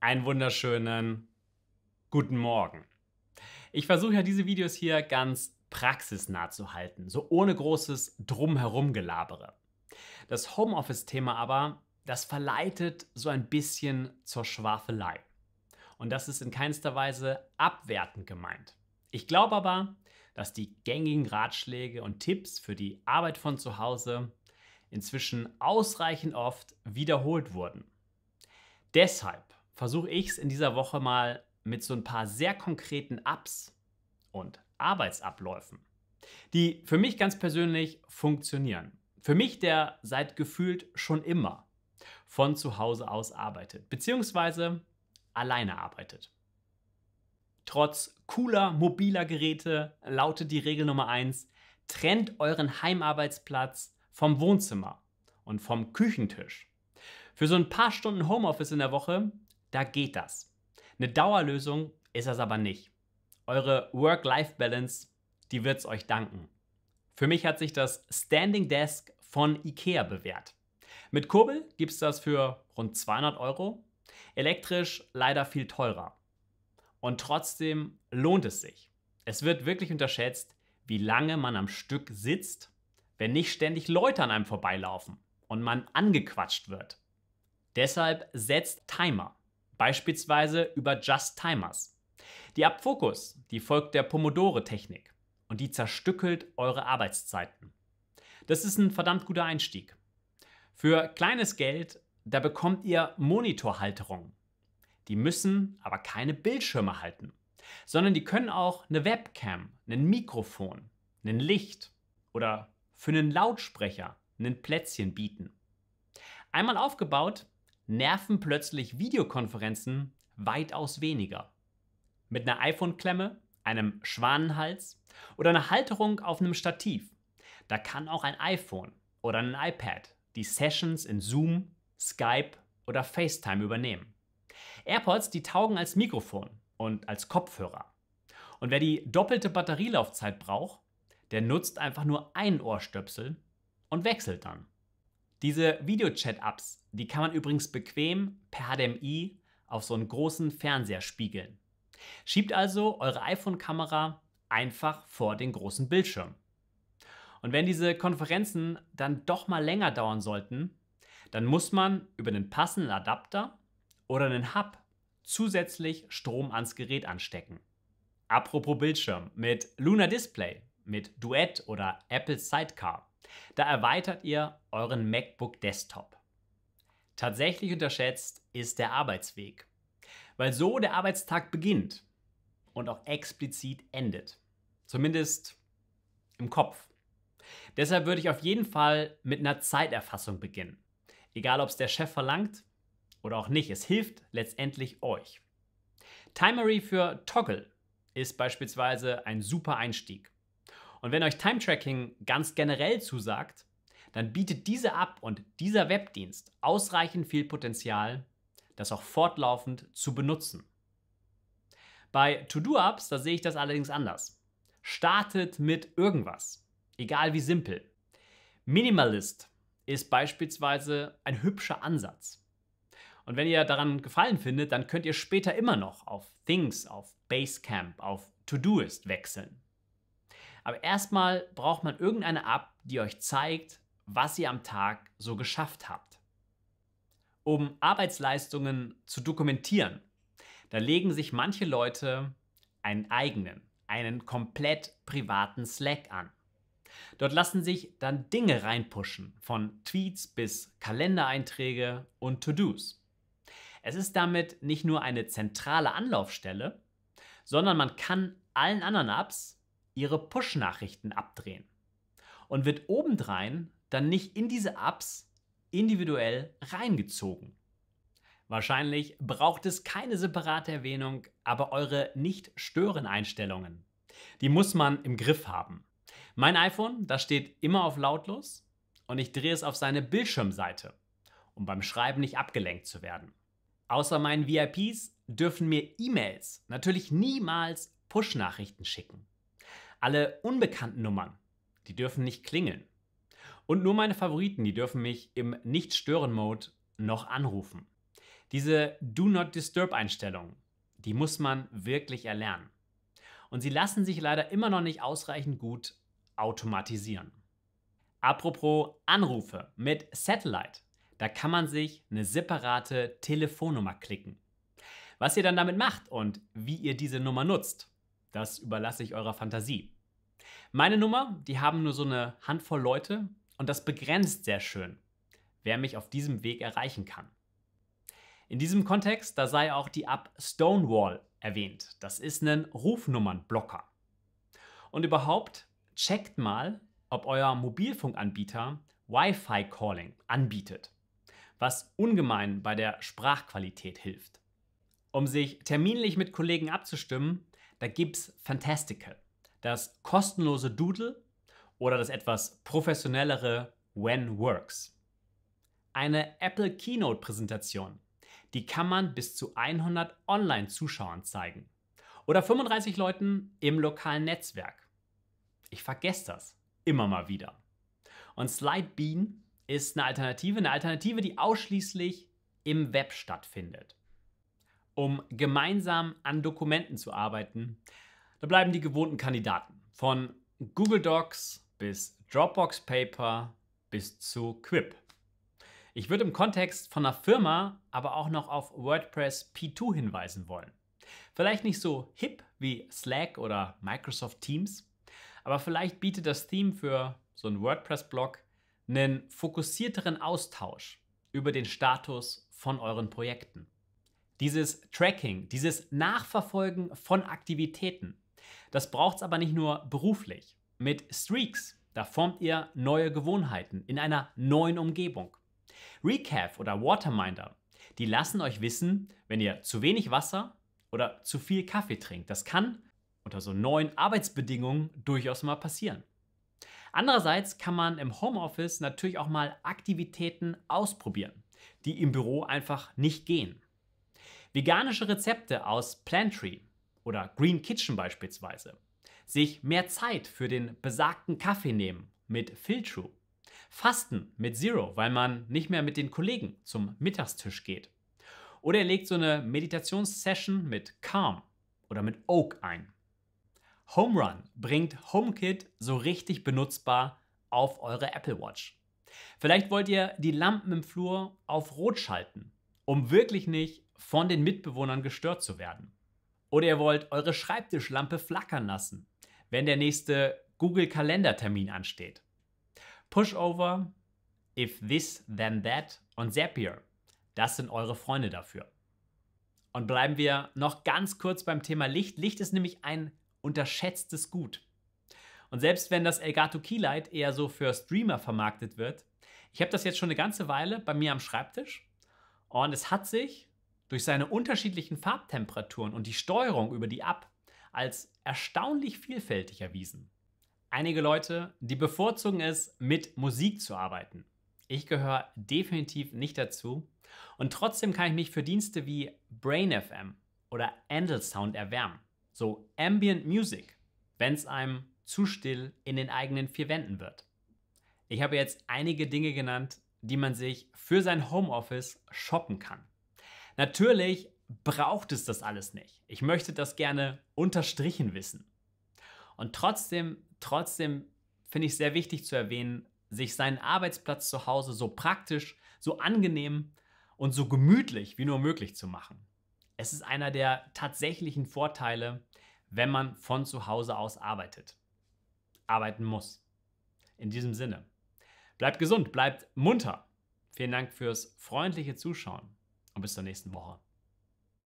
einen wunderschönen guten Morgen. Ich versuche ja diese Videos hier ganz praxisnah zu halten, so ohne großes Drumherumgelabere. Das Homeoffice-Thema aber, das verleitet so ein bisschen zur Schwafelei. Und das ist in keinster Weise abwertend gemeint. Ich glaube aber, dass die gängigen Ratschläge und Tipps für die Arbeit von zu Hause inzwischen ausreichend oft wiederholt wurden. Deshalb versuche ich es in dieser Woche mal mit so ein paar sehr konkreten Ups und Arbeitsabläufen, die für mich ganz persönlich funktionieren. Für mich, der seit gefühlt schon immer von zu Hause aus arbeitet, beziehungsweise alleine arbeitet. Trotz cooler, mobiler Geräte lautet die Regel Nummer 1, trennt euren Heimarbeitsplatz vom Wohnzimmer und vom Küchentisch. Für so ein paar Stunden Homeoffice in der Woche da geht das. Eine Dauerlösung ist das aber nicht. Eure Work-Life-Balance, die wird's euch danken. Für mich hat sich das Standing Desk von IKEA bewährt. Mit Kurbel gibt's das für rund 200 Euro, elektrisch leider viel teurer. Und trotzdem lohnt es sich. Es wird wirklich unterschätzt, wie lange man am Stück sitzt, wenn nicht ständig Leute an einem vorbeilaufen und man angequatscht wird. Deshalb setzt Timer beispielsweise über Just-Timers. Die Abfokus, die folgt der Pomodore-Technik und die zerstückelt eure Arbeitszeiten. Das ist ein verdammt guter Einstieg. Für kleines Geld, da bekommt ihr Monitorhalterungen. Die müssen aber keine Bildschirme halten, sondern die können auch eine Webcam, ein Mikrofon, ein Licht oder für einen Lautsprecher ein Plätzchen bieten. Einmal aufgebaut, nerven plötzlich Videokonferenzen weitaus weniger. Mit einer iPhone-Klemme, einem Schwanenhals oder einer Halterung auf einem Stativ. Da kann auch ein iPhone oder ein iPad die Sessions in Zoom, Skype oder FaceTime übernehmen. AirPods, die taugen als Mikrofon und als Kopfhörer. Und wer die doppelte Batterielaufzeit braucht, der nutzt einfach nur ein Ohrstöpsel und wechselt dann. Diese Videochat-Apps, die kann man übrigens bequem per HDMI auf so einen großen Fernseher spiegeln. Schiebt also eure iPhone-Kamera einfach vor den großen Bildschirm. Und wenn diese Konferenzen dann doch mal länger dauern sollten, dann muss man über einen passenden Adapter oder einen Hub zusätzlich Strom ans Gerät anstecken. Apropos Bildschirm, mit Luna Display, mit Duett oder Apple Sidecar da erweitert ihr euren MacBook Desktop. Tatsächlich unterschätzt ist der Arbeitsweg, weil so der Arbeitstag beginnt und auch explizit endet. Zumindest im Kopf. Deshalb würde ich auf jeden Fall mit einer Zeiterfassung beginnen. Egal, ob es der Chef verlangt oder auch nicht, es hilft letztendlich euch. Timery für Toggle ist beispielsweise ein super Einstieg. Und wenn euch Time-Tracking ganz generell zusagt, dann bietet diese App und dieser Webdienst ausreichend viel Potenzial, das auch fortlaufend zu benutzen. Bei To-Do-Apps, da sehe ich das allerdings anders. Startet mit irgendwas, egal wie simpel. Minimalist ist beispielsweise ein hübscher Ansatz. Und wenn ihr daran gefallen findet, dann könnt ihr später immer noch auf Things, auf Basecamp, auf To-Doist wechseln. Aber erstmal braucht man irgendeine App, die euch zeigt, was ihr am Tag so geschafft habt. Um Arbeitsleistungen zu dokumentieren, da legen sich manche Leute einen eigenen, einen komplett privaten Slack an. Dort lassen sich dann Dinge reinpushen, von Tweets bis Kalendereinträge und To-Dos. Es ist damit nicht nur eine zentrale Anlaufstelle, sondern man kann allen anderen Apps ihre Push-Nachrichten abdrehen und wird obendrein dann nicht in diese Apps individuell reingezogen. Wahrscheinlich braucht es keine separate Erwähnung, aber eure Nicht-Stören-Einstellungen, die muss man im Griff haben. Mein iPhone, das steht immer auf lautlos und ich drehe es auf seine Bildschirmseite, um beim Schreiben nicht abgelenkt zu werden. Außer meinen VIPs dürfen mir E-Mails natürlich niemals Push-Nachrichten schicken. Alle unbekannten Nummern, die dürfen nicht klingeln. Und nur meine Favoriten, die dürfen mich im Nicht-Stören-Mode noch anrufen. Diese Do Not Disturb-Einstellung, die muss man wirklich erlernen. Und sie lassen sich leider immer noch nicht ausreichend gut automatisieren. Apropos Anrufe mit Satellite, da kann man sich eine separate Telefonnummer klicken. Was ihr dann damit macht und wie ihr diese Nummer nutzt, das überlasse ich eurer Fantasie. Meine Nummer, die haben nur so eine Handvoll Leute und das begrenzt sehr schön, wer mich auf diesem Weg erreichen kann. In diesem Kontext, da sei auch die App Stonewall erwähnt. Das ist ein Rufnummernblocker. Und überhaupt, checkt mal, ob euer Mobilfunkanbieter Wi-Fi-Calling anbietet, was ungemein bei der Sprachqualität hilft. Um sich terminlich mit Kollegen abzustimmen, da gibt es Fantastical, das kostenlose Doodle oder das etwas professionellere When Works. Eine Apple Keynote-Präsentation, die kann man bis zu 100 Online-Zuschauern zeigen oder 35 Leuten im lokalen Netzwerk. Ich vergesse das immer mal wieder. Und Slidebean ist eine Alternative, eine Alternative, die ausschließlich im Web stattfindet um gemeinsam an Dokumenten zu arbeiten. Da bleiben die gewohnten Kandidaten von Google Docs bis Dropbox Paper bis zu Quip. Ich würde im Kontext von einer Firma aber auch noch auf WordPress P2 hinweisen wollen. Vielleicht nicht so hip wie Slack oder Microsoft Teams, aber vielleicht bietet das Theme für so einen WordPress-Blog einen fokussierteren Austausch über den Status von euren Projekten dieses Tracking, dieses Nachverfolgen von Aktivitäten. Das braucht es aber nicht nur beruflich. Mit Streaks, da formt ihr neue Gewohnheiten in einer neuen Umgebung. Recaf oder Waterminder, die lassen euch wissen, wenn ihr zu wenig Wasser oder zu viel Kaffee trinkt. Das kann unter so neuen Arbeitsbedingungen durchaus mal passieren. Andererseits kann man im Homeoffice natürlich auch mal Aktivitäten ausprobieren, die im Büro einfach nicht gehen veganische Rezepte aus Plantry oder Green Kitchen beispielsweise, sich mehr Zeit für den besagten Kaffee nehmen mit Filtru, Fasten mit Zero, weil man nicht mehr mit den Kollegen zum Mittagstisch geht. Oder er legt so eine Meditationssession mit Calm oder mit Oak ein. HomeRun bringt HomeKit so richtig benutzbar auf eure Apple Watch. Vielleicht wollt ihr die Lampen im Flur auf Rot schalten, um wirklich nicht von den Mitbewohnern gestört zu werden. Oder ihr wollt eure Schreibtischlampe flackern lassen, wenn der nächste Google-Kalendertermin ansteht. Pushover, If This Then That und Zapier, das sind eure Freunde dafür. Und bleiben wir noch ganz kurz beim Thema Licht. Licht ist nämlich ein unterschätztes Gut. Und selbst wenn das Elgato Keylight eher so für Streamer vermarktet wird, ich habe das jetzt schon eine ganze Weile bei mir am Schreibtisch und es hat sich durch seine unterschiedlichen Farbtemperaturen und die Steuerung über die App als erstaunlich vielfältig erwiesen. Einige Leute, die bevorzugen es, mit Musik zu arbeiten. Ich gehöre definitiv nicht dazu und trotzdem kann ich mich für Dienste wie Brain FM oder Andel Sound erwärmen, so Ambient Music, wenn es einem zu still in den eigenen vier Wänden wird. Ich habe jetzt einige Dinge genannt, die man sich für sein Homeoffice shoppen kann. Natürlich braucht es das alles nicht. Ich möchte das gerne unterstrichen wissen. Und trotzdem, trotzdem finde ich es sehr wichtig zu erwähnen, sich seinen Arbeitsplatz zu Hause so praktisch, so angenehm und so gemütlich wie nur möglich zu machen. Es ist einer der tatsächlichen Vorteile, wenn man von zu Hause aus arbeitet. Arbeiten muss. In diesem Sinne. Bleibt gesund, bleibt munter. Vielen Dank fürs freundliche Zuschauen und bis zur nächsten Woche.